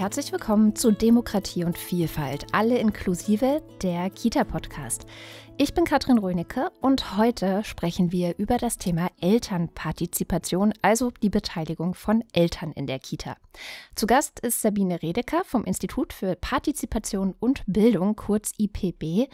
Herzlich willkommen zu Demokratie und Vielfalt, alle inklusive der Kita-Podcast. Ich bin Katrin Rönecke und heute sprechen wir über das Thema Elternpartizipation, also die Beteiligung von Eltern in der Kita. Zu Gast ist Sabine Redeker vom Institut für Partizipation und Bildung, kurz IPB.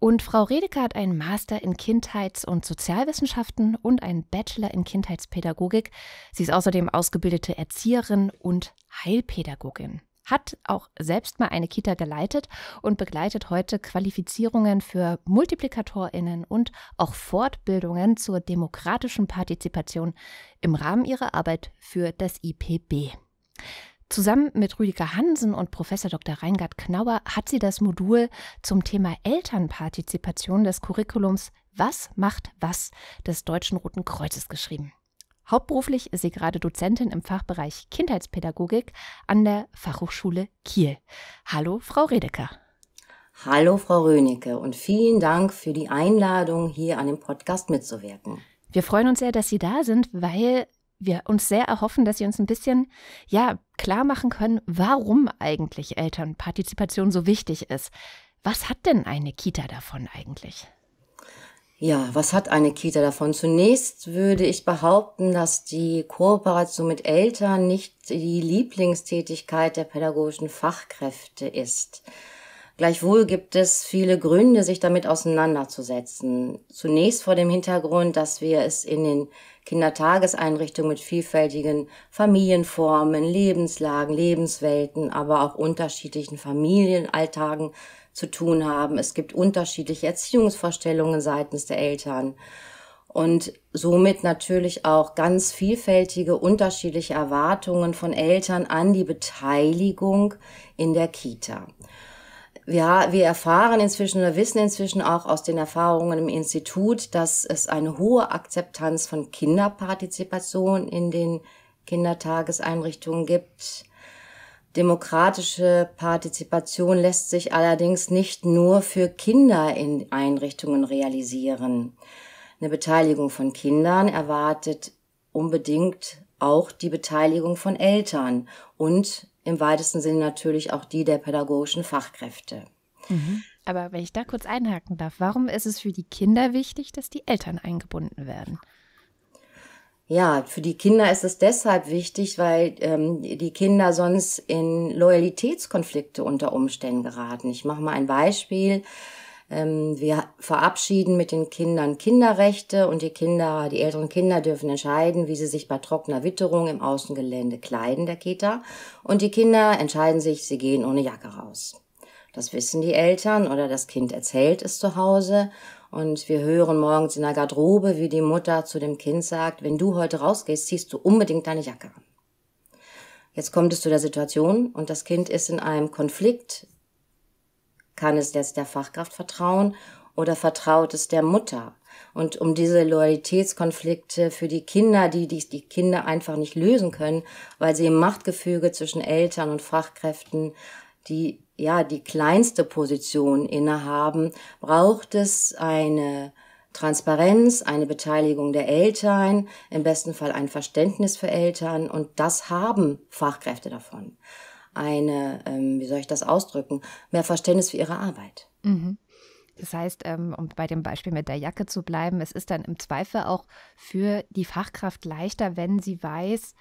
Und Frau Redeker hat einen Master in Kindheits- und Sozialwissenschaften und einen Bachelor in Kindheitspädagogik. Sie ist außerdem ausgebildete Erzieherin und Heilpädagogin hat auch selbst mal eine Kita geleitet und begleitet heute Qualifizierungen für Multiplikatorinnen und auch Fortbildungen zur demokratischen Partizipation im Rahmen ihrer Arbeit für das IPB. Zusammen mit Rüdiger Hansen und Professor Dr. Reingard Knauer hat sie das Modul zum Thema Elternpartizipation des Curriculums Was macht was des Deutschen Roten Kreuzes geschrieben. Hauptberuflich ist sie gerade Dozentin im Fachbereich Kindheitspädagogik an der Fachhochschule Kiel. Hallo, Frau Redeker. Hallo, Frau Rönecke und vielen Dank für die Einladung, hier an dem Podcast mitzuwirken. Wir freuen uns sehr, dass Sie da sind, weil wir uns sehr erhoffen, dass Sie uns ein bisschen ja, klar machen können, warum eigentlich Elternpartizipation so wichtig ist. Was hat denn eine Kita davon eigentlich? Ja, was hat eine Kita davon? Zunächst würde ich behaupten, dass die Kooperation mit Eltern nicht die Lieblingstätigkeit der pädagogischen Fachkräfte ist. Gleichwohl gibt es viele Gründe, sich damit auseinanderzusetzen. Zunächst vor dem Hintergrund, dass wir es in den Kindertageseinrichtung mit vielfältigen Familienformen, Lebenslagen, Lebenswelten, aber auch unterschiedlichen Familienalltagen zu tun haben. Es gibt unterschiedliche Erziehungsvorstellungen seitens der Eltern und somit natürlich auch ganz vielfältige, unterschiedliche Erwartungen von Eltern an die Beteiligung in der Kita ja, wir erfahren inzwischen oder wissen inzwischen auch aus den Erfahrungen im Institut, dass es eine hohe Akzeptanz von Kinderpartizipation in den Kindertageseinrichtungen gibt. Demokratische Partizipation lässt sich allerdings nicht nur für Kinder in Einrichtungen realisieren. Eine Beteiligung von Kindern erwartet unbedingt auch die Beteiligung von Eltern und im weitesten Sinne natürlich auch die der pädagogischen Fachkräfte. Mhm. Aber wenn ich da kurz einhaken darf, warum ist es für die Kinder wichtig, dass die Eltern eingebunden werden? Ja, für die Kinder ist es deshalb wichtig, weil ähm, die Kinder sonst in Loyalitätskonflikte unter Umständen geraten. Ich mache mal ein Beispiel. Ähm, wir verabschieden mit den Kindern Kinderrechte und die Kinder, die älteren Kinder dürfen entscheiden, wie sie sich bei trockener Witterung im Außengelände kleiden der Kita. Und die Kinder entscheiden sich, sie gehen ohne Jacke raus. Das wissen die Eltern oder das Kind erzählt es zu Hause. Und wir hören morgens in der Garderobe, wie die Mutter zu dem Kind sagt, wenn du heute rausgehst, ziehst du unbedingt deine Jacke an. Jetzt kommt es zu der Situation und das Kind ist in einem Konflikt kann es jetzt der Fachkraft vertrauen oder vertraut es der Mutter? Und um diese Loyalitätskonflikte für die Kinder, die, die die Kinder einfach nicht lösen können, weil sie im Machtgefüge zwischen Eltern und Fachkräften die ja die kleinste Position innehaben, braucht es eine Transparenz, eine Beteiligung der Eltern, im besten Fall ein Verständnis für Eltern und das haben Fachkräfte davon eine, ähm, wie soll ich das ausdrücken, mehr Verständnis für ihre Arbeit. Mhm. Das heißt, ähm, um bei dem Beispiel mit der Jacke zu bleiben, es ist dann im Zweifel auch für die Fachkraft leichter, wenn sie weiß,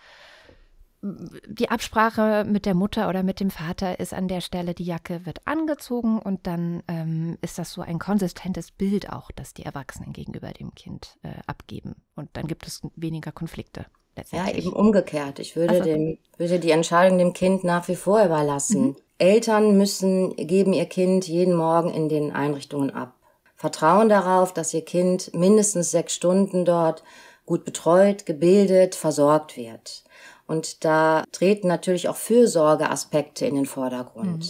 die Absprache mit der Mutter oder mit dem Vater ist an der Stelle, die Jacke wird angezogen und dann ähm, ist das so ein konsistentes Bild auch, das die Erwachsenen gegenüber dem Kind äh, abgeben. Und dann gibt es weniger Konflikte. Ja, eben umgekehrt. Ich würde, also, dem, würde die Entscheidung dem Kind nach wie vor überlassen. Mhm. Eltern müssen, geben ihr Kind jeden Morgen in den Einrichtungen ab. Vertrauen darauf, dass ihr Kind mindestens sechs Stunden dort gut betreut, gebildet, versorgt wird. Und da treten natürlich auch Fürsorgeaspekte in den Vordergrund.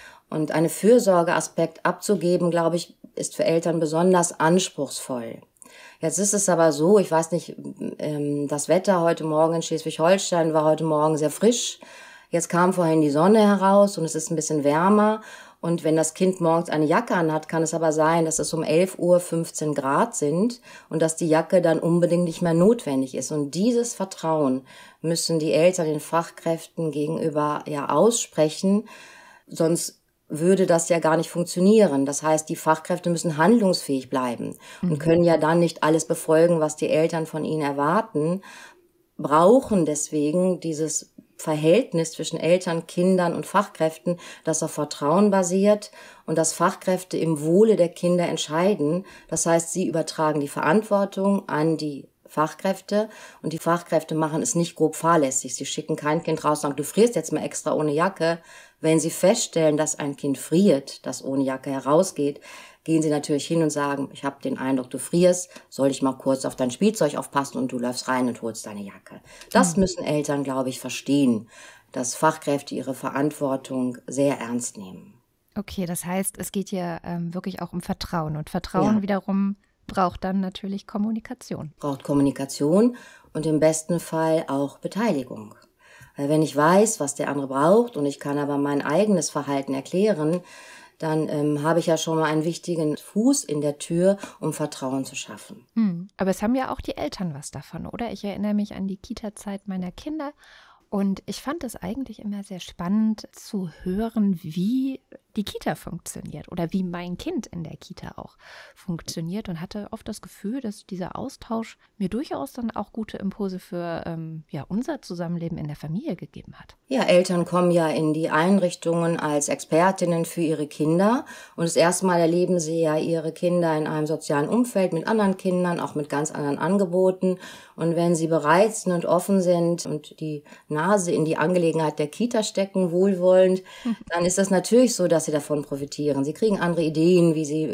Mhm. Und eine Fürsorgeaspekt abzugeben, glaube ich, ist für Eltern besonders anspruchsvoll. Jetzt ist es aber so, ich weiß nicht, ähm, das Wetter heute Morgen in Schleswig-Holstein war heute Morgen sehr frisch. Jetzt kam vorhin die Sonne heraus und es ist ein bisschen wärmer. Und wenn das Kind morgens eine Jacke anhat, kann es aber sein, dass es um 11 Uhr 15 Grad sind und dass die Jacke dann unbedingt nicht mehr notwendig ist. Und dieses Vertrauen müssen die Eltern den Fachkräften gegenüber ja aussprechen, sonst würde das ja gar nicht funktionieren. Das heißt, die Fachkräfte müssen handlungsfähig bleiben und mhm. können ja dann nicht alles befolgen, was die Eltern von ihnen erwarten, brauchen deswegen dieses Verhältnis zwischen Eltern, Kindern und Fachkräften, das auf Vertrauen basiert und dass Fachkräfte im Wohle der Kinder entscheiden. Das heißt, sie übertragen die Verantwortung an die Fachkräfte und die Fachkräfte machen es nicht grob fahrlässig. Sie schicken kein Kind raus und sagen, du frierst jetzt mal extra ohne Jacke, wenn Sie feststellen, dass ein Kind friert, das ohne Jacke herausgeht, gehen Sie natürlich hin und sagen, ich habe den Eindruck, du frierst, soll ich mal kurz auf dein Spielzeug aufpassen und du läufst rein und holst deine Jacke. Das mhm. müssen Eltern, glaube ich, verstehen, dass Fachkräfte ihre Verantwortung sehr ernst nehmen. Okay, das heißt, es geht hier ähm, wirklich auch um Vertrauen und Vertrauen ja. wiederum braucht dann natürlich Kommunikation. Braucht Kommunikation und im besten Fall auch Beteiligung. Weil wenn ich weiß, was der andere braucht und ich kann aber mein eigenes Verhalten erklären, dann ähm, habe ich ja schon mal einen wichtigen Fuß in der Tür, um Vertrauen zu schaffen. Hm. Aber es haben ja auch die Eltern was davon, oder? Ich erinnere mich an die Kita-Zeit meiner Kinder. Und ich fand es eigentlich immer sehr spannend zu hören, wie die Kita funktioniert oder wie mein Kind in der Kita auch funktioniert und hatte oft das Gefühl, dass dieser Austausch mir durchaus dann auch gute Impulse für ähm, ja, unser Zusammenleben in der Familie gegeben hat. Ja, Eltern kommen ja in die Einrichtungen als Expertinnen für ihre Kinder und das erste Mal erleben sie ja ihre Kinder in einem sozialen Umfeld mit anderen Kindern, auch mit ganz anderen Angeboten und wenn sie bereit sind und offen sind und die Nase in die Angelegenheit der Kita stecken, wohlwollend, dann ist das natürlich so, dass dass sie davon profitieren. Sie kriegen andere Ideen, wie sie,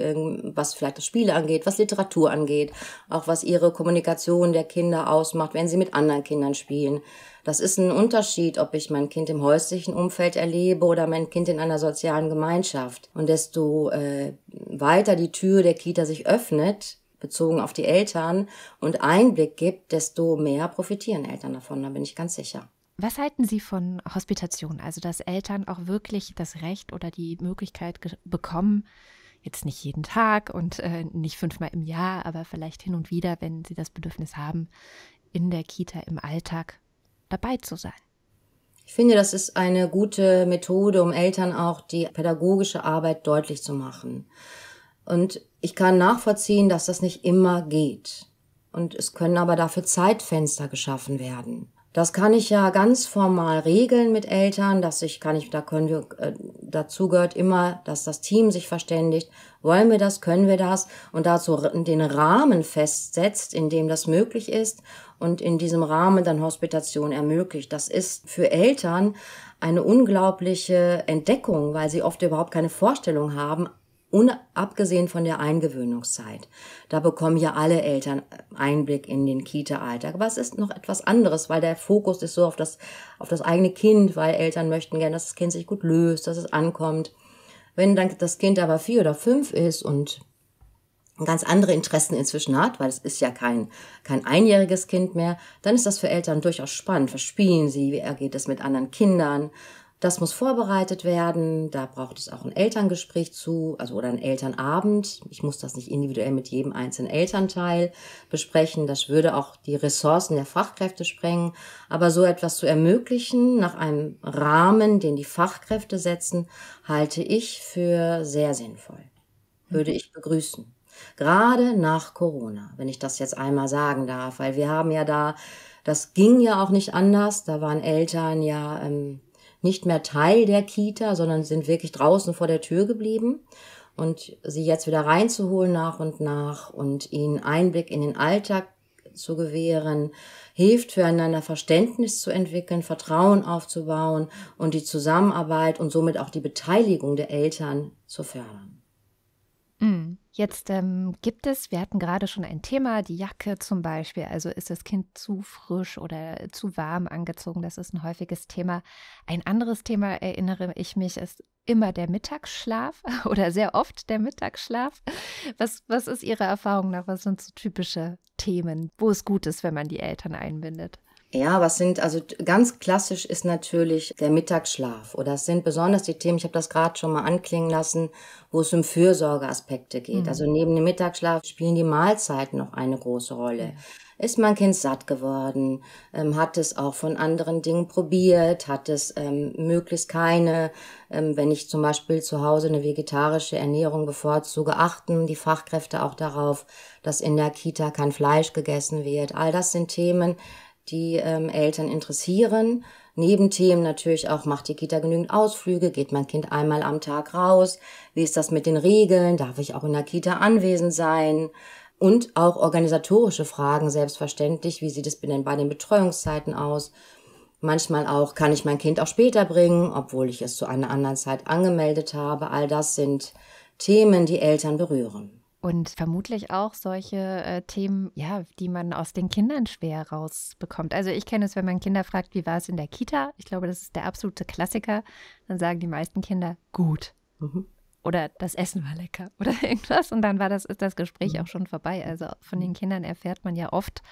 was vielleicht das Spiele angeht, was Literatur angeht, auch was ihre Kommunikation der Kinder ausmacht, wenn sie mit anderen Kindern spielen. Das ist ein Unterschied, ob ich mein Kind im häuslichen Umfeld erlebe oder mein Kind in einer sozialen Gemeinschaft. Und desto äh, weiter die Tür der Kita sich öffnet, bezogen auf die Eltern und Einblick gibt, desto mehr profitieren Eltern davon, da bin ich ganz sicher. Was halten Sie von Hospitation? Also, dass Eltern auch wirklich das Recht oder die Möglichkeit bekommen, jetzt nicht jeden Tag und äh, nicht fünfmal im Jahr, aber vielleicht hin und wieder, wenn sie das Bedürfnis haben, in der Kita im Alltag dabei zu sein. Ich finde, das ist eine gute Methode, um Eltern auch die pädagogische Arbeit deutlich zu machen. Und ich kann nachvollziehen, dass das nicht immer geht. Und es können aber dafür Zeitfenster geschaffen werden. Das kann ich ja ganz formal regeln mit Eltern, dass ich kann ich da können wir äh, dazu gehört immer, dass das Team sich verständigt, wollen wir das, können wir das und dazu den Rahmen festsetzt, in dem das möglich ist und in diesem Rahmen dann Hospitation ermöglicht. Das ist für Eltern eine unglaubliche Entdeckung, weil sie oft überhaupt keine Vorstellung haben, unabgesehen von der Eingewöhnungszeit. Da bekommen ja alle Eltern äh, Einblick in den Kita-Alltag. Aber es ist noch etwas anderes, weil der Fokus ist so auf das, auf das eigene Kind, weil Eltern möchten gerne, dass das Kind sich gut löst, dass es ankommt. Wenn dann das Kind aber vier oder fünf ist und ganz andere Interessen inzwischen hat, weil es ist ja kein, kein einjähriges Kind mehr, dann ist das für Eltern durchaus spannend. Was spielen sie? Wie ergeht äh, es mit anderen Kindern? Das muss vorbereitet werden. Da braucht es auch ein Elterngespräch zu, also oder ein Elternabend. Ich muss das nicht individuell mit jedem einzelnen Elternteil besprechen. Das würde auch die Ressourcen der Fachkräfte sprengen. Aber so etwas zu ermöglichen nach einem Rahmen, den die Fachkräfte setzen, halte ich für sehr sinnvoll. Würde ich begrüßen. Gerade nach Corona, wenn ich das jetzt einmal sagen darf, weil wir haben ja da, das ging ja auch nicht anders. Da waren Eltern ja ähm, nicht mehr Teil der Kita, sondern sind wirklich draußen vor der Tür geblieben. Und sie jetzt wieder reinzuholen nach und nach und ihnen Einblick in den Alltag zu gewähren, hilft füreinander Verständnis zu entwickeln, Vertrauen aufzubauen und die Zusammenarbeit und somit auch die Beteiligung der Eltern zu fördern. Mhm. Jetzt ähm, gibt es, wir hatten gerade schon ein Thema, die Jacke zum Beispiel. Also ist das Kind zu frisch oder zu warm angezogen? Das ist ein häufiges Thema. Ein anderes Thema erinnere ich mich, ist immer der Mittagsschlaf oder sehr oft der Mittagsschlaf. Was, was ist Ihre Erfahrung nach? Was sind so typische Themen, wo es gut ist, wenn man die Eltern einbindet? Ja, was sind, also ganz klassisch ist natürlich der Mittagsschlaf oder es sind besonders die Themen, ich habe das gerade schon mal anklingen lassen, wo es um Fürsorgeaspekte geht. Mhm. Also neben dem Mittagsschlaf spielen die Mahlzeiten noch eine große Rolle. Ist mein Kind satt geworden? Ähm, hat es auch von anderen Dingen probiert? Hat es ähm, möglichst keine, ähm, wenn ich zum Beispiel zu Hause eine vegetarische Ernährung bevorzuge, achten die Fachkräfte auch darauf, dass in der Kita kein Fleisch gegessen wird. All das sind Themen, die ähm, Eltern interessieren. Neben Themen natürlich auch, macht die Kita genügend Ausflüge, geht mein Kind einmal am Tag raus, wie ist das mit den Regeln, darf ich auch in der Kita anwesend sein und auch organisatorische Fragen selbstverständlich, wie sieht es denn bei den Betreuungszeiten aus, manchmal auch, kann ich mein Kind auch später bringen, obwohl ich es zu einer anderen Zeit angemeldet habe, all das sind Themen, die Eltern berühren. Und vermutlich auch solche äh, Themen, ja, die man aus den Kindern schwer rausbekommt. Also ich kenne es, wenn man Kinder fragt, wie war es in der Kita? Ich glaube, das ist der absolute Klassiker. Dann sagen die meisten Kinder, gut. Mhm. Oder das Essen war lecker oder irgendwas. Und dann war das, ist das Gespräch mhm. auch schon vorbei. Also von mhm. den Kindern erfährt man ja oft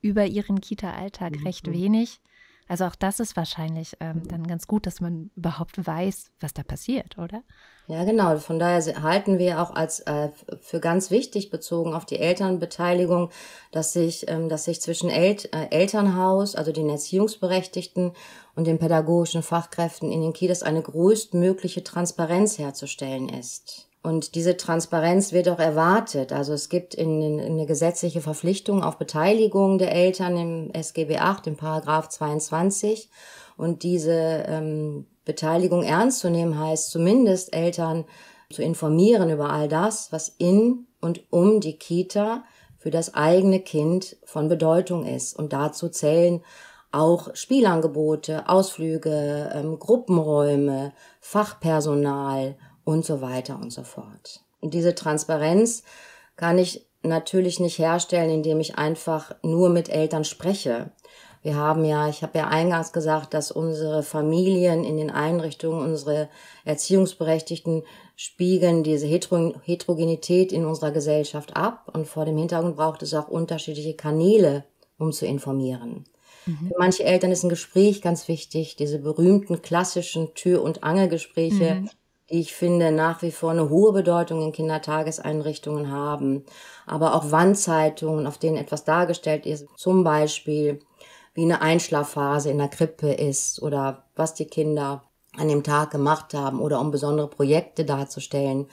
über ihren Kita-Alltag mhm. recht mhm. wenig. Also auch das ist wahrscheinlich ähm, dann ganz gut, dass man überhaupt weiß, was da passiert, oder? Ja, genau. Von daher halten wir auch als äh, für ganz wichtig bezogen auf die Elternbeteiligung, dass sich, ähm, dass sich zwischen El äh, Elternhaus, also den Erziehungsberechtigten und den pädagogischen Fachkräften in den Kitas eine größtmögliche Transparenz herzustellen ist. Und diese Transparenz wird auch erwartet. Also es gibt in, in, eine gesetzliche Verpflichtung auf Beteiligung der Eltern im SGB VIII, im Paragraph 22. Und diese ähm, Beteiligung ernst zu nehmen heißt zumindest Eltern zu informieren über all das, was in und um die Kita für das eigene Kind von Bedeutung ist. Und dazu zählen auch Spielangebote, Ausflüge, ähm, Gruppenräume, Fachpersonal und so weiter und so fort. Und diese Transparenz kann ich natürlich nicht herstellen, indem ich einfach nur mit Eltern spreche. Wir haben ja, ich habe ja eingangs gesagt, dass unsere Familien in den Einrichtungen, unsere Erziehungsberechtigten spiegeln diese Heterogenität in unserer Gesellschaft ab. Und vor dem Hintergrund braucht es auch unterschiedliche Kanäle, um zu informieren. Mhm. Für manche Eltern ist ein Gespräch ganz wichtig, diese berühmten klassischen Tür- und Angelgespräche. Mhm die ich finde nach wie vor eine hohe Bedeutung in Kindertageseinrichtungen haben, aber auch Wandzeitungen, auf denen etwas dargestellt ist, zum Beispiel wie eine Einschlafphase in der Krippe ist oder was die Kinder an dem Tag gemacht haben oder um besondere Projekte darzustellen.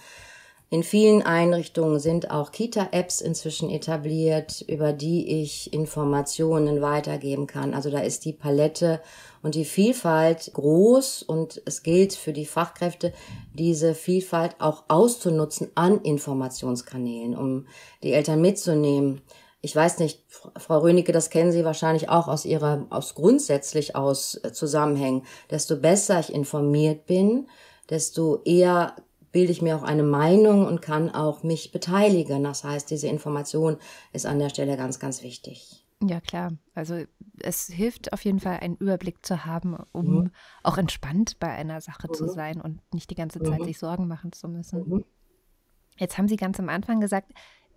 In vielen Einrichtungen sind auch Kita-Apps inzwischen etabliert, über die ich Informationen weitergeben kann. Also da ist die Palette und die Vielfalt groß und es gilt für die Fachkräfte, diese Vielfalt auch auszunutzen an Informationskanälen, um die Eltern mitzunehmen. Ich weiß nicht, Frau Rönecke, das kennen Sie wahrscheinlich auch aus Ihrer, aus grundsätzlich aus äh, Zusammenhängen. Desto besser ich informiert bin, desto eher bilde ich mir auch eine Meinung und kann auch mich beteiligen. Das heißt, diese Information ist an der Stelle ganz, ganz wichtig. Ja, klar. Also es hilft auf jeden Fall, einen Überblick zu haben, um mhm. auch entspannt bei einer Sache mhm. zu sein und nicht die ganze mhm. Zeit mhm. sich Sorgen machen zu müssen. Mhm. Jetzt haben Sie ganz am Anfang gesagt,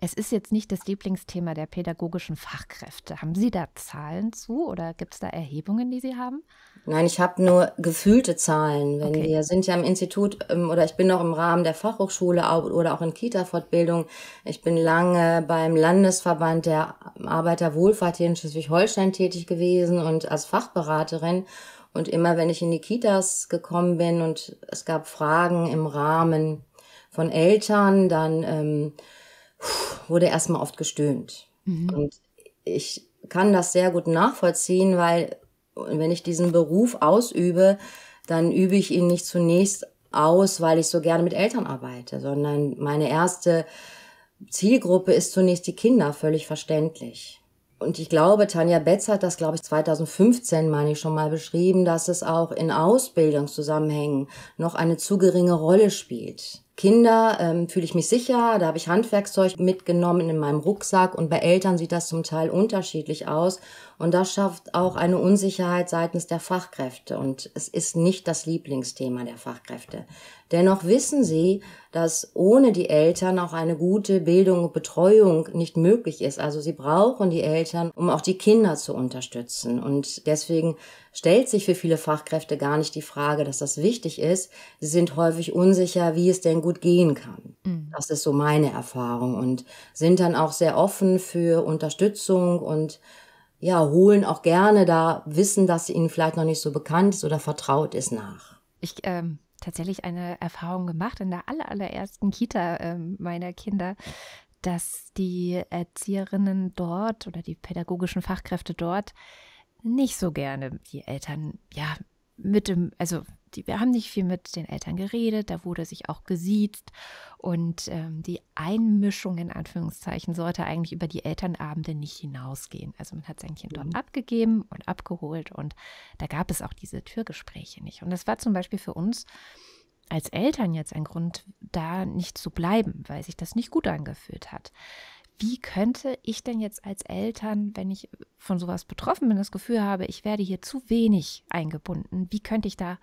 es ist jetzt nicht das Lieblingsthema der pädagogischen Fachkräfte. Haben Sie da Zahlen zu oder gibt es da Erhebungen, die Sie haben? Nein, ich habe nur gefühlte Zahlen. Wenn okay. Wir sind ja im Institut ähm, oder ich bin noch im Rahmen der Fachhochschule oder auch in Kita-Fortbildung. Ich bin lange beim Landesverband der Arbeiterwohlfahrt hier in Schleswig-Holstein tätig gewesen und als Fachberaterin. Und immer wenn ich in die Kitas gekommen bin und es gab Fragen im Rahmen von Eltern, dann ähm, wurde erstmal oft gestöhnt. Mhm. Und ich kann das sehr gut nachvollziehen, weil wenn ich diesen Beruf ausübe, dann übe ich ihn nicht zunächst aus, weil ich so gerne mit Eltern arbeite, sondern meine erste Zielgruppe ist zunächst die Kinder, völlig verständlich. Und ich glaube, Tanja Betz hat das, glaube ich, 2015, meine ich, schon mal beschrieben, dass es auch in Ausbildungszusammenhängen noch eine zu geringe Rolle spielt. Kinder ähm, fühle ich mich sicher, da habe ich Handwerkszeug mitgenommen in meinem Rucksack und bei Eltern sieht das zum Teil unterschiedlich aus und das schafft auch eine Unsicherheit seitens der Fachkräfte und es ist nicht das Lieblingsthema der Fachkräfte. Dennoch wissen sie, dass ohne die Eltern auch eine gute Bildung und Betreuung nicht möglich ist. Also sie brauchen die Eltern, um auch die Kinder zu unterstützen und deswegen stellt sich für viele Fachkräfte gar nicht die Frage, dass das wichtig ist. Sie sind häufig unsicher, wie es denn gut gehen kann. Mhm. Das ist so meine Erfahrung und sind dann auch sehr offen für Unterstützung und ja, holen auch gerne da Wissen, das ihnen vielleicht noch nicht so bekannt ist oder vertraut ist, nach. Ich ähm, tatsächlich eine Erfahrung gemacht in der aller, allerersten Kita äh, meiner Kinder, dass die Erzieherinnen dort oder die pädagogischen Fachkräfte dort nicht so gerne die Eltern, ja, mit dem, also die, wir haben nicht viel mit den Eltern geredet, da wurde sich auch gesiezt und ähm, die Einmischung in Anführungszeichen sollte eigentlich über die Elternabende nicht hinausgehen. Also man hat sein Kind dort mhm. abgegeben und abgeholt und da gab es auch diese Türgespräche nicht. Und das war zum Beispiel für uns als Eltern jetzt ein Grund, da nicht zu bleiben, weil sich das nicht gut angefühlt hat wie könnte ich denn jetzt als Eltern, wenn ich von sowas betroffen bin, das Gefühl habe, ich werde hier zu wenig eingebunden, wie könnte ich da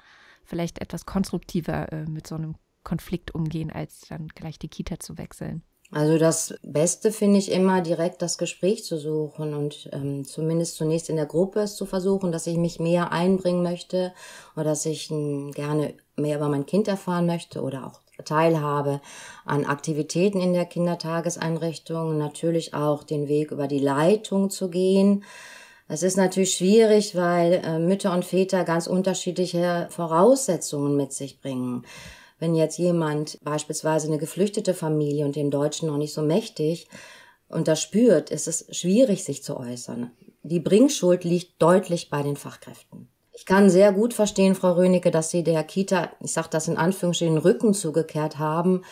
vielleicht etwas konstruktiver äh, mit so einem Konflikt umgehen, als dann gleich die Kita zu wechseln? Also das Beste finde ich immer, direkt das Gespräch zu suchen und ähm, zumindest zunächst in der Gruppe es zu versuchen, dass ich mich mehr einbringen möchte oder dass ich ähm, gerne mehr über mein Kind erfahren möchte oder auch Teilhabe an Aktivitäten in der Kindertageseinrichtung, natürlich auch den Weg über die Leitung zu gehen. Es ist natürlich schwierig, weil äh, Mütter und Väter ganz unterschiedliche Voraussetzungen mit sich bringen. Wenn jetzt jemand beispielsweise eine geflüchtete Familie und den Deutschen noch nicht so mächtig und das spürt, ist es schwierig, sich zu äußern. Die Bringschuld liegt deutlich bei den Fachkräften. Ich kann sehr gut verstehen, Frau Rönecke, dass Sie der Kita, ich sage das in Anführungsstrichen, den Rücken zugekehrt haben.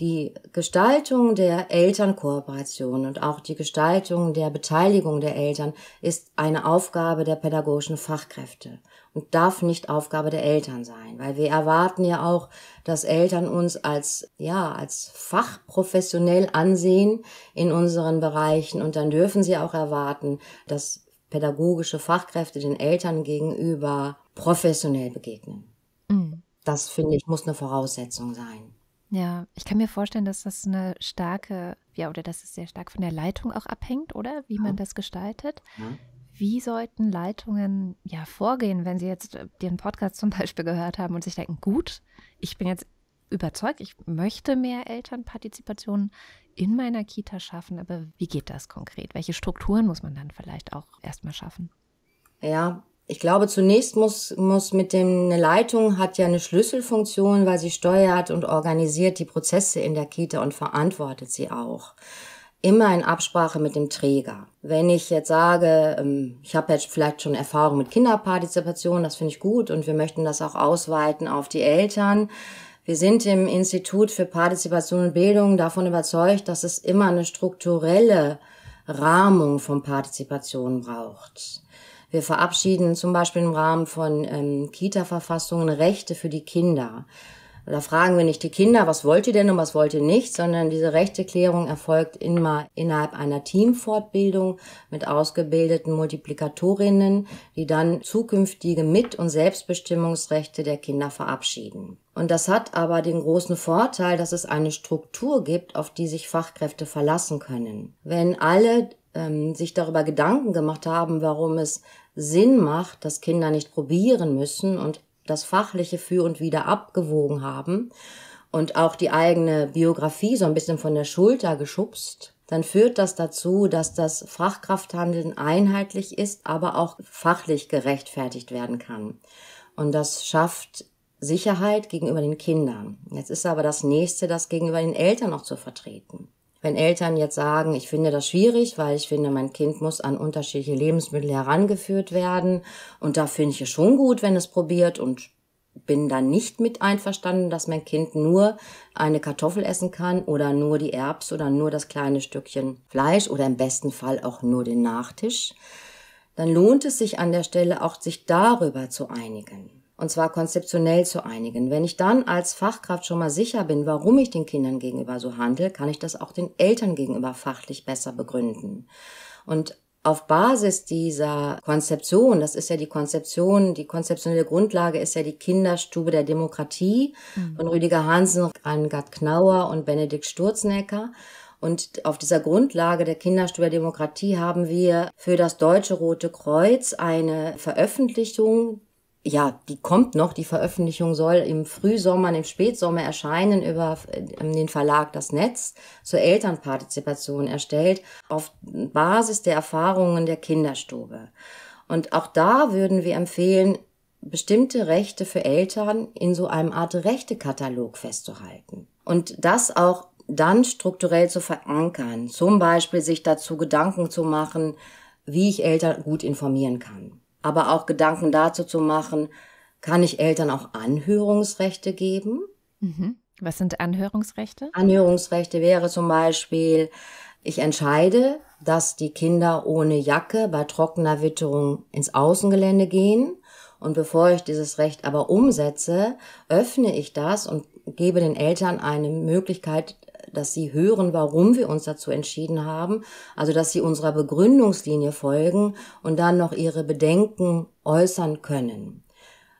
Die Gestaltung der Elternkooperation und auch die Gestaltung der Beteiligung der Eltern ist eine Aufgabe der pädagogischen Fachkräfte und darf nicht Aufgabe der Eltern sein, weil wir erwarten ja auch, dass Eltern uns als, ja, als fachprofessionell ansehen in unseren Bereichen und dann dürfen sie auch erwarten, dass pädagogische Fachkräfte den Eltern gegenüber professionell begegnen. Mhm. Das finde ich muss eine Voraussetzung sein. Ja, ich kann mir vorstellen, dass das eine starke, ja, oder dass es sehr stark von der Leitung auch abhängt, oder wie man das gestaltet. Ja. Wie sollten Leitungen ja vorgehen, wenn sie jetzt äh, den Podcast zum Beispiel gehört haben und sich denken, gut, ich bin jetzt überzeugt, ich möchte mehr Elternpartizipation in meiner Kita schaffen, aber wie geht das konkret? Welche Strukturen muss man dann vielleicht auch erstmal schaffen? Ja, ich glaube, zunächst muss, muss mit dem, eine Leitung hat ja eine Schlüsselfunktion, weil sie steuert und organisiert die Prozesse in der Kita und verantwortet sie auch. Immer in Absprache mit dem Träger. Wenn ich jetzt sage, ähm, ich habe jetzt vielleicht schon Erfahrung mit Kinderpartizipation, das finde ich gut und wir möchten das auch ausweiten auf die Eltern, wir sind im Institut für Partizipation und Bildung davon überzeugt, dass es immer eine strukturelle Rahmung von Partizipation braucht. Wir verabschieden zum Beispiel im Rahmen von ähm, Kita-Verfassungen Rechte für die Kinder. Da fragen wir nicht die Kinder, was wollt ihr denn und was wollt ihr nicht, sondern diese Rechteklärung erfolgt immer innerhalb einer Teamfortbildung mit ausgebildeten Multiplikatorinnen, die dann zukünftige Mit- und Selbstbestimmungsrechte der Kinder verabschieden. Und das hat aber den großen Vorteil, dass es eine Struktur gibt, auf die sich Fachkräfte verlassen können. Wenn alle ähm, sich darüber Gedanken gemacht haben, warum es Sinn macht, dass Kinder nicht probieren müssen und das Fachliche für und wieder abgewogen haben und auch die eigene Biografie so ein bisschen von der Schulter geschubst, dann führt das dazu, dass das Fachkrafthandeln einheitlich ist, aber auch fachlich gerechtfertigt werden kann. Und das schafft Sicherheit gegenüber den Kindern. Jetzt ist aber das nächste, das gegenüber den Eltern noch zu vertreten. Wenn Eltern jetzt sagen, ich finde das schwierig, weil ich finde, mein Kind muss an unterschiedliche Lebensmittel herangeführt werden und da finde ich es schon gut, wenn es probiert und bin dann nicht mit einverstanden, dass mein Kind nur eine Kartoffel essen kann oder nur die Erbs oder nur das kleine Stückchen Fleisch oder im besten Fall auch nur den Nachtisch, dann lohnt es sich an der Stelle auch, sich darüber zu einigen und zwar konzeptionell zu einigen. Wenn ich dann als Fachkraft schon mal sicher bin, warum ich den Kindern gegenüber so handle, kann ich das auch den Eltern gegenüber fachlich besser begründen. Und auf Basis dieser Konzeption, das ist ja die Konzeption, die konzeptionelle Grundlage ist ja die Kinderstube der Demokratie mhm. von Rüdiger Hansen, Angard Knauer und Benedikt Sturznecker. Und auf dieser Grundlage der Kinderstube der Demokratie haben wir für das Deutsche Rote Kreuz eine Veröffentlichung ja, die kommt noch, die Veröffentlichung soll im Frühsommer im Spätsommer erscheinen über ähm, den Verlag Das Netz zur Elternpartizipation erstellt auf Basis der Erfahrungen der Kinderstube. Und auch da würden wir empfehlen, bestimmte Rechte für Eltern in so einem Art Rechtekatalog festzuhalten und das auch dann strukturell zu verankern, zum Beispiel sich dazu Gedanken zu machen, wie ich Eltern gut informieren kann aber auch Gedanken dazu zu machen, kann ich Eltern auch Anhörungsrechte geben? Mhm. Was sind Anhörungsrechte? Anhörungsrechte wäre zum Beispiel, ich entscheide, dass die Kinder ohne Jacke bei trockener Witterung ins Außengelände gehen. Und bevor ich dieses Recht aber umsetze, öffne ich das und gebe den Eltern eine Möglichkeit, dass sie hören, warum wir uns dazu entschieden haben, also dass sie unserer Begründungslinie folgen und dann noch ihre Bedenken äußern können.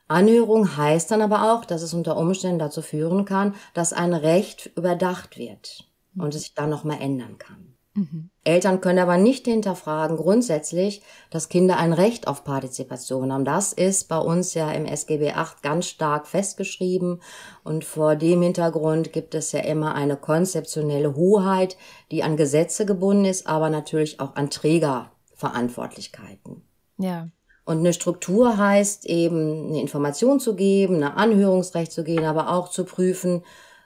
Anhörung heißt dann aber auch, dass es unter Umständen dazu führen kann, dass ein Recht überdacht wird und es sich dann nochmal ändern kann. Mhm. Eltern können aber nicht hinterfragen grundsätzlich, dass Kinder ein Recht auf Partizipation haben. Das ist bei uns ja im SGB VIII ganz stark festgeschrieben und vor dem Hintergrund gibt es ja immer eine konzeptionelle Hoheit, die an Gesetze gebunden ist, aber natürlich auch an Trägerverantwortlichkeiten. Ja. Und eine Struktur heißt eben, eine Information zu geben, eine Anhörungsrecht zu gehen, aber auch zu prüfen,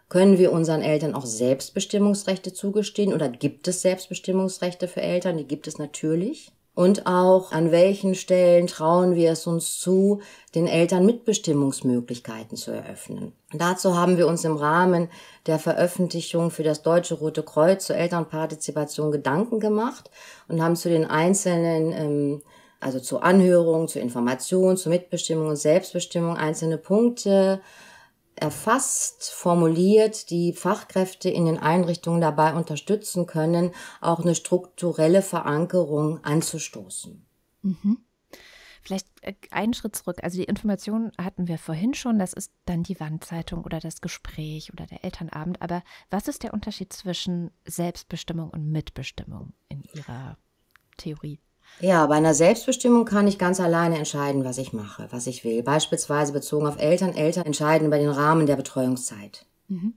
können wir unseren Eltern auch Selbstbestimmungsrechte zugestehen oder gibt es Selbstbestimmungsrechte für Eltern? Die gibt es natürlich. Und auch an welchen Stellen trauen wir es uns zu, den Eltern Mitbestimmungsmöglichkeiten zu eröffnen. Dazu haben wir uns im Rahmen der Veröffentlichung für das Deutsche Rote Kreuz zur Elternpartizipation Gedanken gemacht und haben zu den einzelnen ähm, also zur Anhörung, zur Information, zur Mitbestimmung und Selbstbestimmung einzelne Punkte erfasst, formuliert, die Fachkräfte in den Einrichtungen dabei unterstützen können, auch eine strukturelle Verankerung anzustoßen. Mhm. Vielleicht äh, einen Schritt zurück. Also die Information hatten wir vorhin schon. Das ist dann die Wandzeitung oder das Gespräch oder der Elternabend. Aber was ist der Unterschied zwischen Selbstbestimmung und Mitbestimmung in Ihrer Theorie? Ja, bei einer Selbstbestimmung kann ich ganz alleine entscheiden, was ich mache, was ich will. Beispielsweise bezogen auf Eltern. Eltern entscheiden über den Rahmen der Betreuungszeit. Mhm.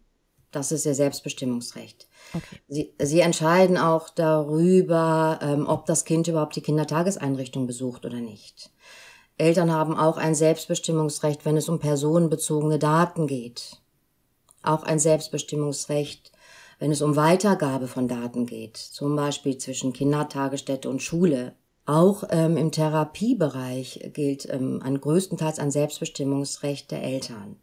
Das ist ihr Selbstbestimmungsrecht. Okay. Sie, sie entscheiden auch darüber, ähm, ob das Kind überhaupt die Kindertageseinrichtung besucht oder nicht. Eltern haben auch ein Selbstbestimmungsrecht, wenn es um personenbezogene Daten geht. Auch ein Selbstbestimmungsrecht, wenn es um Weitergabe von Daten geht, zum Beispiel zwischen Kindertagesstätte und Schule auch ähm, im Therapiebereich gilt ähm, an größtenteils ein Selbstbestimmungsrecht der Eltern.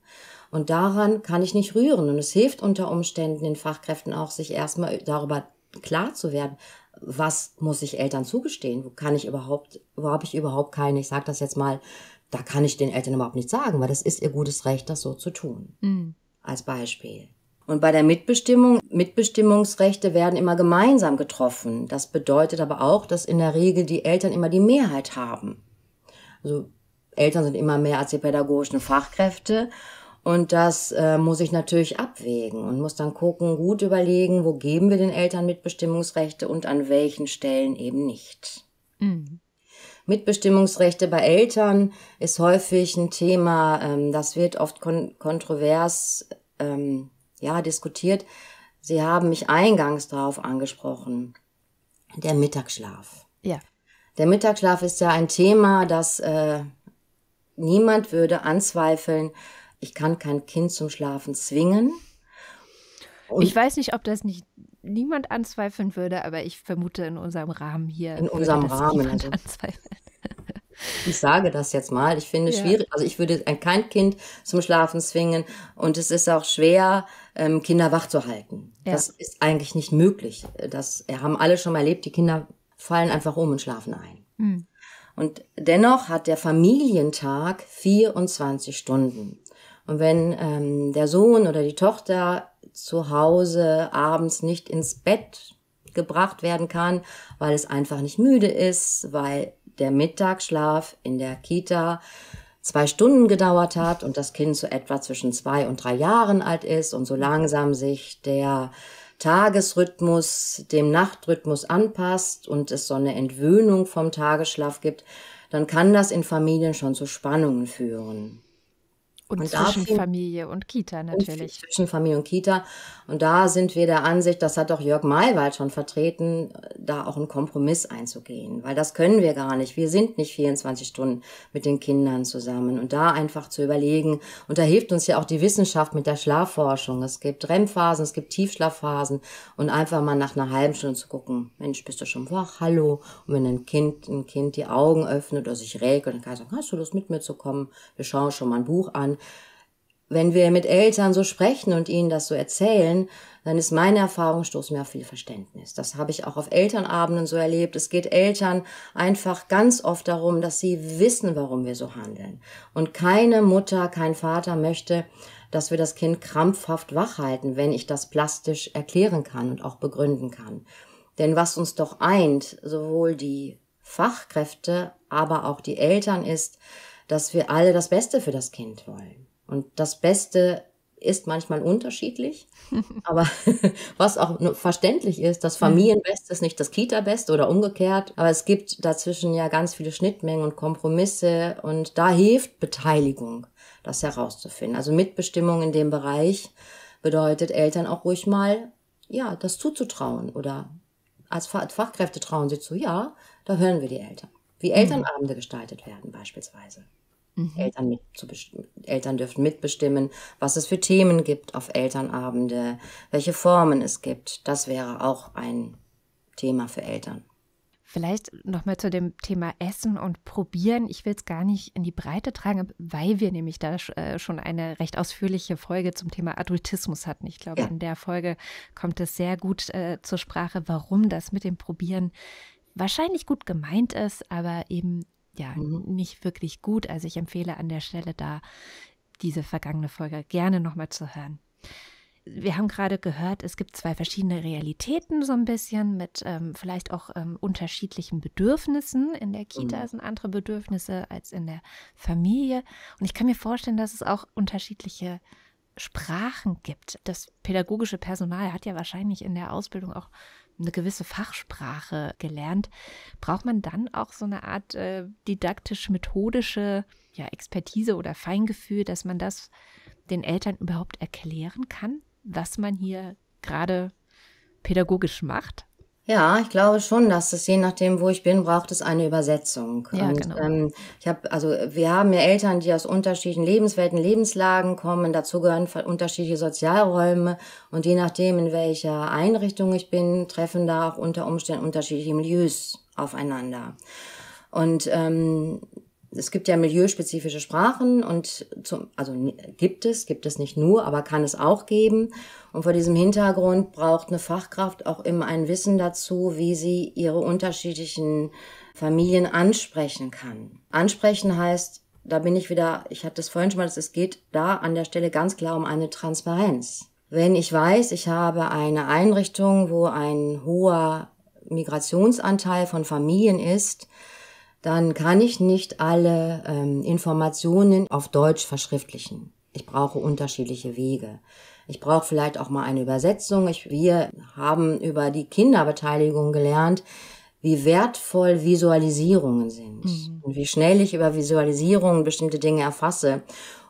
Und daran kann ich nicht rühren. Und es hilft unter Umständen den Fachkräften auch, sich erstmal darüber klar zu werden, was muss ich Eltern zugestehen? Wo kann ich überhaupt, wo habe ich überhaupt keine, ich sage das jetzt mal, da kann ich den Eltern überhaupt nicht sagen, weil das ist ihr gutes Recht, das so zu tun. Mhm. Als Beispiel. Und bei der Mitbestimmung, Mitbestimmungsrechte werden immer gemeinsam getroffen. Das bedeutet aber auch, dass in der Regel die Eltern immer die Mehrheit haben. Also Eltern sind immer mehr als die pädagogischen Fachkräfte. Und das äh, muss ich natürlich abwägen und muss dann gucken, gut überlegen, wo geben wir den Eltern Mitbestimmungsrechte und an welchen Stellen eben nicht. Mhm. Mitbestimmungsrechte bei Eltern ist häufig ein Thema, ähm, das wird oft kon kontrovers ähm, ja, diskutiert. Sie haben mich eingangs drauf angesprochen. Der Mittagsschlaf. Ja. Der Mittagsschlaf ist ja ein Thema, das äh, niemand würde anzweifeln. Ich kann kein Kind zum Schlafen zwingen. Und ich weiß nicht, ob das nicht niemand anzweifeln würde, aber ich vermute in unserem Rahmen hier. In unserem Rahmen. anzweifeln. Ich sage das jetzt mal. Ich finde es ja. schwierig. Also ich würde kein Kind zum Schlafen zwingen und es ist auch schwer, ähm, Kinder wach zu halten. Ja. Das ist eigentlich nicht möglich. Das haben alle schon mal erlebt. Die Kinder fallen einfach um und schlafen ein. Mhm. Und dennoch hat der Familientag 24 Stunden. Und wenn ähm, der Sohn oder die Tochter zu Hause abends nicht ins Bett gebracht werden kann, weil es einfach nicht müde ist, weil der Mittagsschlaf in der Kita zwei Stunden gedauert hat und das Kind so etwa zwischen zwei und drei Jahren alt ist und so langsam sich der Tagesrhythmus dem Nachtrhythmus anpasst und es so eine Entwöhnung vom Tagesschlaf gibt, dann kann das in Familien schon zu Spannungen führen. Und, und zwischen da, Familie und Kita natürlich. Und zwischen Familie und Kita. Und da sind wir der Ansicht, das hat auch Jörg Maywald schon vertreten, da auch einen Kompromiss einzugehen. Weil das können wir gar nicht. Wir sind nicht 24 Stunden mit den Kindern zusammen. Und da einfach zu überlegen. Und da hilft uns ja auch die Wissenschaft mit der Schlafforschung. Es gibt REM-Phasen, es gibt Tiefschlafphasen. Und einfach mal nach einer halben Stunde zu gucken, Mensch, bist du schon wach? Hallo. Und wenn ein Kind, ein Kind die Augen öffnet oder sich regelt, dann kann ich sagen, hast du Lust mit mir zu kommen? Wir schauen schon mal ein Buch an wenn wir mit Eltern so sprechen und ihnen das so erzählen, dann ist meine Erfahrung, stoßen wir auf viel Verständnis. Das habe ich auch auf Elternabenden so erlebt. Es geht Eltern einfach ganz oft darum, dass sie wissen, warum wir so handeln. Und keine Mutter, kein Vater möchte, dass wir das Kind krampfhaft wach halten, wenn ich das plastisch erklären kann und auch begründen kann. Denn was uns doch eint, sowohl die Fachkräfte, aber auch die Eltern ist, dass wir alle das Beste für das Kind wollen. Und das Beste ist manchmal unterschiedlich, aber was auch verständlich ist, das Familienbeste ist nicht das Kita-Beste oder umgekehrt, aber es gibt dazwischen ja ganz viele Schnittmengen und Kompromisse und da hilft Beteiligung, das herauszufinden. Also Mitbestimmung in dem Bereich bedeutet Eltern auch ruhig mal, ja, das zuzutrauen oder als Fachkräfte trauen sie zu, ja, da hören wir die Eltern. Wie mhm. Elternabende gestaltet werden beispielsweise. Mhm. Eltern, mit, zu Eltern dürfen mitbestimmen, was es für Themen gibt auf Elternabende, welche Formen es gibt. Das wäre auch ein Thema für Eltern. Vielleicht nochmal zu dem Thema Essen und Probieren. Ich will es gar nicht in die Breite tragen, weil wir nämlich da äh, schon eine recht ausführliche Folge zum Thema Adultismus hatten. Ich glaube, ja. in der Folge kommt es sehr gut äh, zur Sprache, warum das mit dem Probieren wahrscheinlich gut gemeint ist, aber eben ja, mhm. nicht wirklich gut. Also ich empfehle an der Stelle da diese vergangene Folge gerne nochmal zu hören. Wir haben gerade gehört, es gibt zwei verschiedene Realitäten so ein bisschen mit ähm, vielleicht auch ähm, unterschiedlichen Bedürfnissen. In der Kita mhm. sind andere Bedürfnisse als in der Familie. Und ich kann mir vorstellen, dass es auch unterschiedliche Sprachen gibt. Das pädagogische Personal hat ja wahrscheinlich in der Ausbildung auch eine gewisse Fachsprache gelernt. Braucht man dann auch so eine Art äh, didaktisch-methodische ja, Expertise oder Feingefühl, dass man das den Eltern überhaupt erklären kann, was man hier gerade pädagogisch macht? Ja, ich glaube schon, dass es je nachdem, wo ich bin, braucht es eine Übersetzung. Ja, und, genau. Ähm, ich habe, also wir haben ja Eltern, die aus unterschiedlichen Lebenswelten, Lebenslagen kommen. Dazu gehören unterschiedliche Sozialräume und je nachdem, in welcher Einrichtung ich bin, treffen da auch unter Umständen unterschiedliche Milieus aufeinander. Und ähm, es gibt ja milieuspezifische Sprachen und zum, also gibt es, gibt es nicht nur, aber kann es auch geben. Und vor diesem Hintergrund braucht eine Fachkraft auch immer ein Wissen dazu, wie sie ihre unterschiedlichen Familien ansprechen kann. Ansprechen heißt, da bin ich wieder, ich hatte es vorhin schon mal, es geht da an der Stelle ganz klar um eine Transparenz. Wenn ich weiß, ich habe eine Einrichtung, wo ein hoher Migrationsanteil von Familien ist, dann kann ich nicht alle ähm, Informationen auf Deutsch verschriftlichen. Ich brauche unterschiedliche Wege. Ich brauche vielleicht auch mal eine Übersetzung. Ich, wir haben über die Kinderbeteiligung gelernt, wie wertvoll Visualisierungen sind mhm. und wie schnell ich über Visualisierungen bestimmte Dinge erfasse.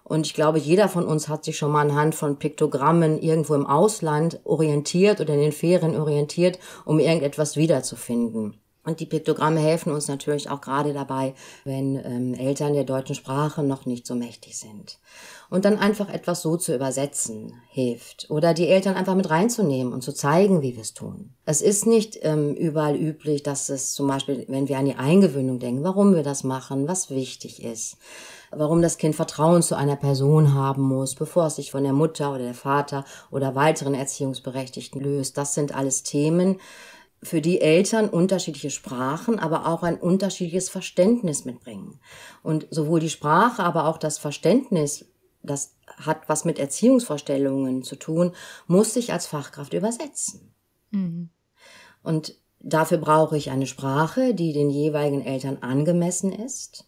Und ich glaube, jeder von uns hat sich schon mal anhand von Piktogrammen irgendwo im Ausland orientiert oder in den Ferien orientiert, um irgendetwas wiederzufinden. Und die Piktogramme helfen uns natürlich auch gerade dabei, wenn ähm, Eltern der deutschen Sprache noch nicht so mächtig sind. Und dann einfach etwas so zu übersetzen hilft. Oder die Eltern einfach mit reinzunehmen und zu zeigen, wie wir es tun. Es ist nicht ähm, überall üblich, dass es zum Beispiel, wenn wir an die Eingewöhnung denken, warum wir das machen, was wichtig ist, warum das Kind Vertrauen zu einer Person haben muss, bevor es sich von der Mutter oder der Vater oder weiteren Erziehungsberechtigten löst. Das sind alles Themen, für die Eltern unterschiedliche Sprachen, aber auch ein unterschiedliches Verständnis mitbringen. Und sowohl die Sprache, aber auch das Verständnis, das hat was mit Erziehungsvorstellungen zu tun, muss sich als Fachkraft übersetzen. Mhm. Und dafür brauche ich eine Sprache, die den jeweiligen Eltern angemessen ist.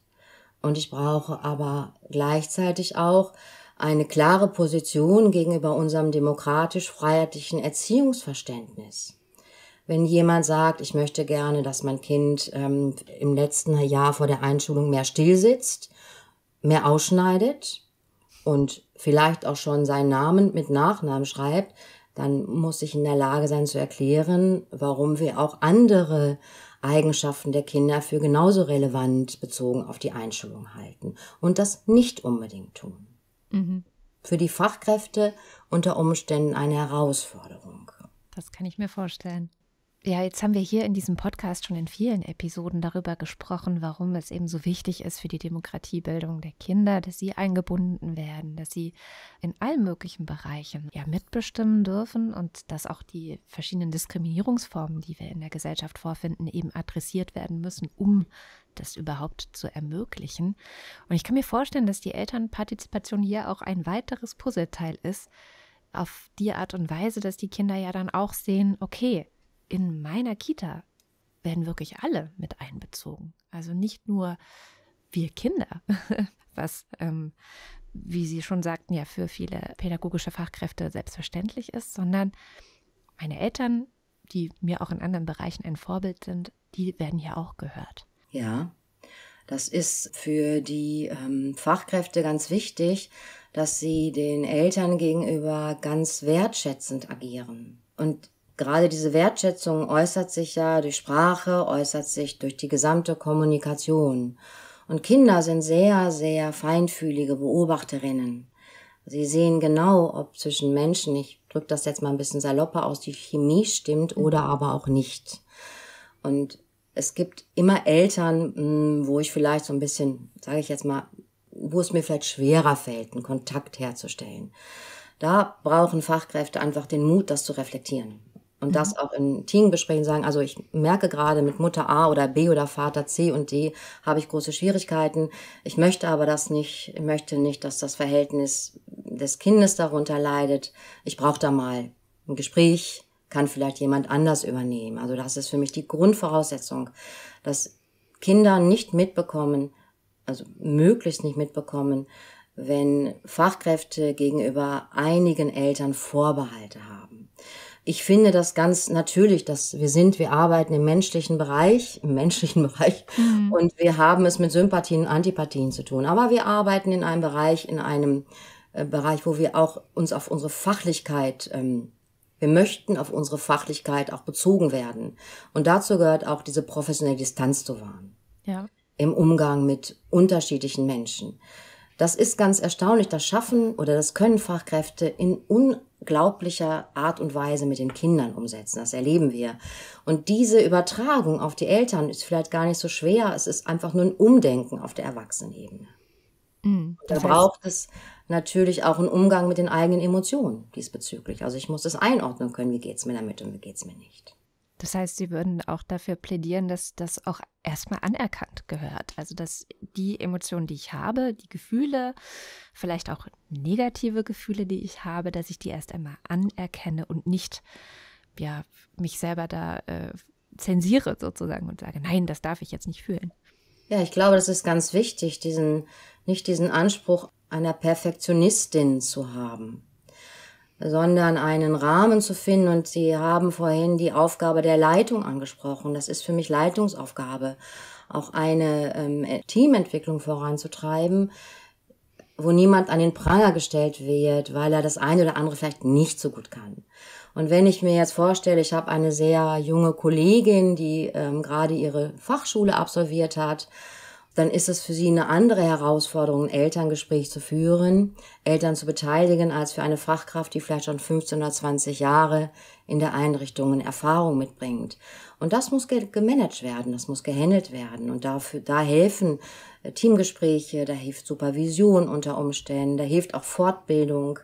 Und ich brauche aber gleichzeitig auch eine klare Position gegenüber unserem demokratisch-freiheitlichen Erziehungsverständnis wenn jemand sagt, ich möchte gerne, dass mein Kind ähm, im letzten Jahr vor der Einschulung mehr still sitzt, mehr ausschneidet und vielleicht auch schon seinen Namen mit Nachnamen schreibt, dann muss ich in der Lage sein zu erklären, warum wir auch andere Eigenschaften der Kinder für genauso relevant bezogen auf die Einschulung halten und das nicht unbedingt tun. Mhm. Für die Fachkräfte unter Umständen eine Herausforderung. Das kann ich mir vorstellen. Ja, jetzt haben wir hier in diesem Podcast schon in vielen Episoden darüber gesprochen, warum es eben so wichtig ist für die Demokratiebildung der Kinder, dass sie eingebunden werden, dass sie in allen möglichen Bereichen ja mitbestimmen dürfen und dass auch die verschiedenen Diskriminierungsformen, die wir in der Gesellschaft vorfinden, eben adressiert werden müssen, um das überhaupt zu ermöglichen. Und ich kann mir vorstellen, dass die Elternpartizipation hier auch ein weiteres Puzzleteil ist, auf die Art und Weise, dass die Kinder ja dann auch sehen, okay, in meiner Kita werden wirklich alle mit einbezogen. Also nicht nur wir Kinder, was, ähm, wie Sie schon sagten, ja für viele pädagogische Fachkräfte selbstverständlich ist, sondern meine Eltern, die mir auch in anderen Bereichen ein Vorbild sind, die werden hier auch gehört. Ja, das ist für die ähm, Fachkräfte ganz wichtig, dass sie den Eltern gegenüber ganz wertschätzend agieren. Und gerade diese Wertschätzung äußert sich ja durch Sprache, äußert sich durch die gesamte Kommunikation. Und Kinder sind sehr, sehr feinfühlige Beobachterinnen. Sie sehen genau, ob zwischen Menschen, ich drücke das jetzt mal ein bisschen salopper aus, die Chemie stimmt oder mhm. aber auch nicht. Und es gibt immer Eltern, hm, wo ich vielleicht so ein bisschen, sage ich jetzt mal, wo es mir vielleicht schwerer fällt, einen Kontakt herzustellen. Da brauchen Fachkräfte einfach den Mut, das zu reflektieren. Und mhm. das auch in Teambesprechungen sagen, also ich merke gerade mit Mutter A oder B oder Vater C und D habe ich große Schwierigkeiten. Ich möchte aber das nicht, ich möchte nicht, dass das Verhältnis des Kindes darunter leidet. Ich brauche da mal ein Gespräch, kann vielleicht jemand anders übernehmen. Also das ist für mich die Grundvoraussetzung, dass Kinder nicht mitbekommen, also möglichst nicht mitbekommen, wenn Fachkräfte gegenüber einigen Eltern Vorbehalte haben. Ich finde das ganz natürlich, dass wir sind, wir arbeiten im menschlichen Bereich, im menschlichen Bereich mhm. und wir haben es mit Sympathien und Antipathien zu tun. Aber wir arbeiten in einem Bereich, in einem äh, Bereich, wo wir auch uns auf unsere Fachlichkeit ähm, wir möchten auf unsere Fachlichkeit auch bezogen werden. Und dazu gehört auch diese professionelle Distanz zu wahren. Ja. Im Umgang mit unterschiedlichen Menschen. Das ist ganz erstaunlich. Das schaffen oder das können Fachkräfte in unglaublicher Art und Weise mit den Kindern umsetzen. Das erleben wir. Und diese Übertragung auf die Eltern ist vielleicht gar nicht so schwer. Es ist einfach nur ein Umdenken auf der Erwachsenenebene. Mhm, da heißt, braucht es natürlich auch einen Umgang mit den eigenen Emotionen diesbezüglich. Also ich muss es einordnen können, wie geht's mir damit und wie geht's mir nicht. Das heißt, Sie würden auch dafür plädieren, dass das auch erstmal anerkannt gehört. Also, dass die Emotionen, die ich habe, die Gefühle, vielleicht auch negative Gefühle, die ich habe, dass ich die erst einmal anerkenne und nicht ja, mich selber da äh, zensiere sozusagen und sage, nein, das darf ich jetzt nicht fühlen. Ja, ich glaube, das ist ganz wichtig, diesen, nicht diesen Anspruch einer Perfektionistin zu haben sondern einen Rahmen zu finden. Und Sie haben vorhin die Aufgabe der Leitung angesprochen. Das ist für mich Leitungsaufgabe, auch eine ähm, äh, Teamentwicklung voranzutreiben, wo niemand an den Pranger gestellt wird, weil er das eine oder andere vielleicht nicht so gut kann. Und wenn ich mir jetzt vorstelle, ich habe eine sehr junge Kollegin, die ähm, gerade ihre Fachschule absolviert hat, dann ist es für sie eine andere Herausforderung, ein Elterngespräch zu führen, Eltern zu beteiligen, als für eine Fachkraft, die vielleicht schon 15 oder 20 Jahre in der Einrichtung eine Erfahrung mitbringt. Und das muss gemanagt werden, das muss gehandelt werden. Und dafür, da helfen äh, Teamgespräche, da hilft Supervision unter Umständen, da hilft auch Fortbildung.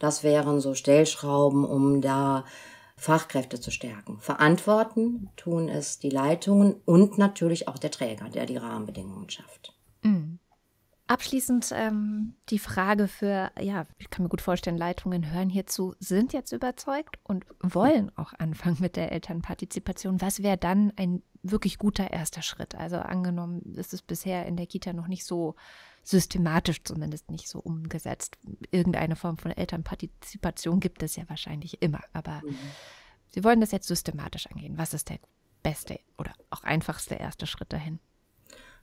Das wären so Stellschrauben, um da Fachkräfte zu stärken. Verantworten tun es die Leitungen und natürlich auch der Träger, der die Rahmenbedingungen schafft. Mhm. Abschließend ähm, die Frage für, ja, ich kann mir gut vorstellen, Leitungen hören hierzu, sind jetzt überzeugt und wollen auch anfangen mit der Elternpartizipation. Was wäre dann ein wirklich guter erster Schritt? Also angenommen, ist es bisher in der Kita noch nicht so systematisch zumindest nicht so umgesetzt. Irgendeine Form von Elternpartizipation gibt es ja wahrscheinlich immer, aber mhm. Sie wollen das jetzt systematisch angehen. Was ist der beste oder auch einfachste erste Schritt dahin?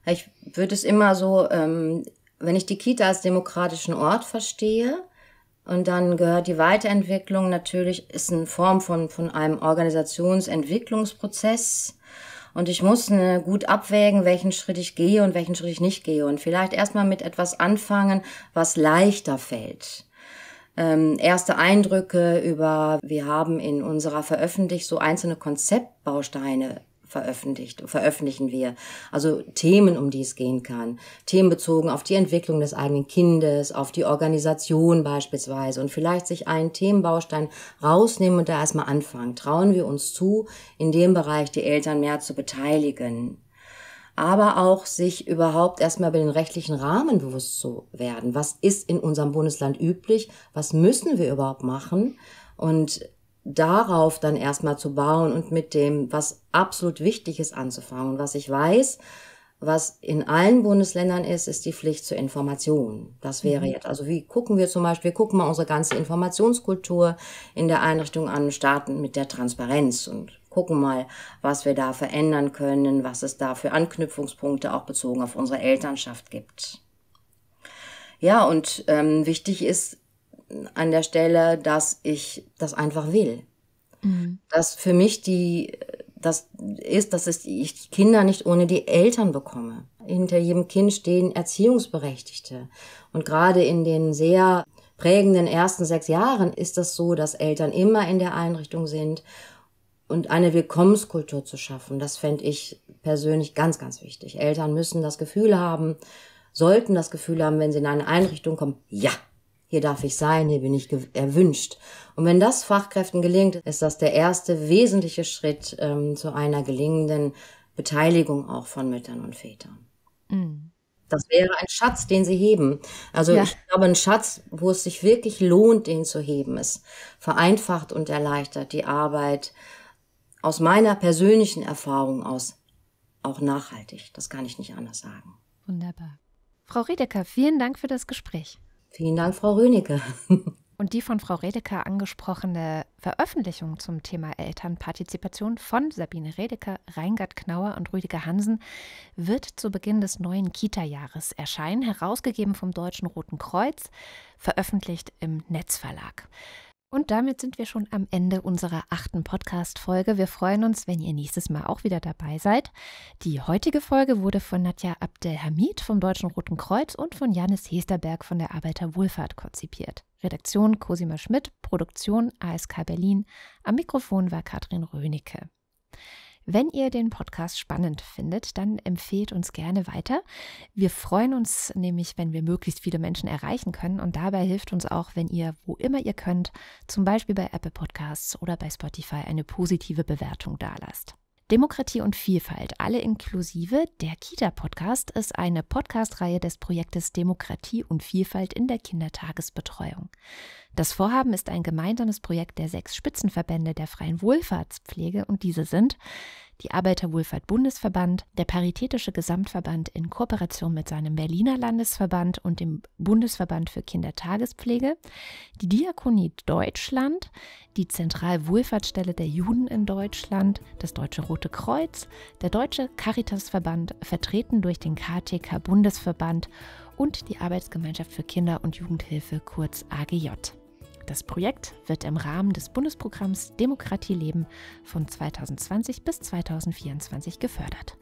Ich würde es immer so, ähm, wenn ich die Kita als demokratischen Ort verstehe, und dann gehört die Weiterentwicklung natürlich, ist eine Form von, von einem Organisationsentwicklungsprozess und ich muss ne, gut abwägen, welchen Schritt ich gehe und welchen Schritt ich nicht gehe. Und vielleicht erstmal mit etwas anfangen, was leichter fällt. Ähm, erste Eindrücke über, wir haben in unserer veröffentlicht so einzelne Konzeptbausteine veröffentlicht, veröffentlichen wir. Also Themen, um die es gehen kann. Themen bezogen auf die Entwicklung des eigenen Kindes, auf die Organisation beispielsweise und vielleicht sich einen Themenbaustein rausnehmen und da erstmal anfangen. Trauen wir uns zu, in dem Bereich die Eltern mehr zu beteiligen aber auch sich überhaupt erstmal über den rechtlichen Rahmen bewusst zu werden. Was ist in unserem Bundesland üblich? Was müssen wir überhaupt machen? Und darauf dann erstmal zu bauen und mit dem, was absolut wichtig ist, anzufangen. Und was ich weiß, was in allen Bundesländern ist, ist die Pflicht zur Information. Das wäre mhm. jetzt, also wie gucken wir zum Beispiel, wir gucken mal unsere ganze Informationskultur in der Einrichtung an, starten mit der Transparenz und gucken mal, was wir da verändern können, was es da für Anknüpfungspunkte auch bezogen auf unsere Elternschaft gibt. Ja, und ähm, wichtig ist an der Stelle, dass ich das einfach will. Mhm. Dass für mich die, das ist, dass ich Kinder nicht ohne die Eltern bekomme. Hinter jedem Kind stehen Erziehungsberechtigte. Und gerade in den sehr prägenden ersten sechs Jahren ist das so, dass Eltern immer in der Einrichtung sind und eine Willkommenskultur zu schaffen. Das fände ich persönlich ganz, ganz wichtig. Eltern müssen das Gefühl haben, sollten das Gefühl haben, wenn sie in eine Einrichtung kommen, ja, hier darf ich sein, hier bin ich erwünscht. Und wenn das Fachkräften gelingt, ist das der erste wesentliche Schritt ähm, zu einer gelingenden Beteiligung auch von Müttern und Vätern. Mhm. Das wäre ein Schatz, den sie heben. Also ja. ich glaube, ein Schatz, wo es sich wirklich lohnt, den zu heben. Es vereinfacht und erleichtert die Arbeit aus meiner persönlichen Erfahrung aus auch nachhaltig. Das kann ich nicht anders sagen. Wunderbar. Frau Riedecker, vielen Dank für das Gespräch. Vielen Dank, Frau Rönecke. Und die von Frau Redeker angesprochene Veröffentlichung zum Thema Elternpartizipation von Sabine Redeker, Reingard Knauer und Rüdiger Hansen wird zu Beginn des neuen Kita-Jahres erscheinen, herausgegeben vom Deutschen Roten Kreuz, veröffentlicht im Netzverlag. Und damit sind wir schon am Ende unserer achten Podcast-Folge. Wir freuen uns, wenn ihr nächstes Mal auch wieder dabei seid. Die heutige Folge wurde von Nadja Abdelhamid vom Deutschen Roten Kreuz und von Janis Hesterberg von der Arbeiterwohlfahrt konzipiert. Redaktion Cosima Schmidt, Produktion ASK Berlin. Am Mikrofon war Katrin Rönecke. Wenn ihr den Podcast spannend findet, dann empfehlt uns gerne weiter. Wir freuen uns nämlich, wenn wir möglichst viele Menschen erreichen können und dabei hilft uns auch, wenn ihr, wo immer ihr könnt, zum Beispiel bei Apple Podcasts oder bei Spotify eine positive Bewertung dalasst. Demokratie und Vielfalt, alle inklusive. Der Kita-Podcast ist eine Podcast-Reihe des Projektes Demokratie und Vielfalt in der Kindertagesbetreuung. Das Vorhaben ist ein gemeinsames Projekt der sechs Spitzenverbände der freien Wohlfahrtspflege und diese sind die Arbeiterwohlfahrt Bundesverband, der Paritätische Gesamtverband in Kooperation mit seinem Berliner Landesverband und dem Bundesverband für Kindertagespflege, die Diakonie Deutschland, die Zentralwohlfahrtsstelle der Juden in Deutschland, das Deutsche Rote Kreuz, der Deutsche Caritasverband, vertreten durch den KTK Bundesverband und die Arbeitsgemeinschaft für Kinder- und Jugendhilfe kurz AGJ. Das Projekt wird im Rahmen des Bundesprogramms Demokratie leben von 2020 bis 2024 gefördert.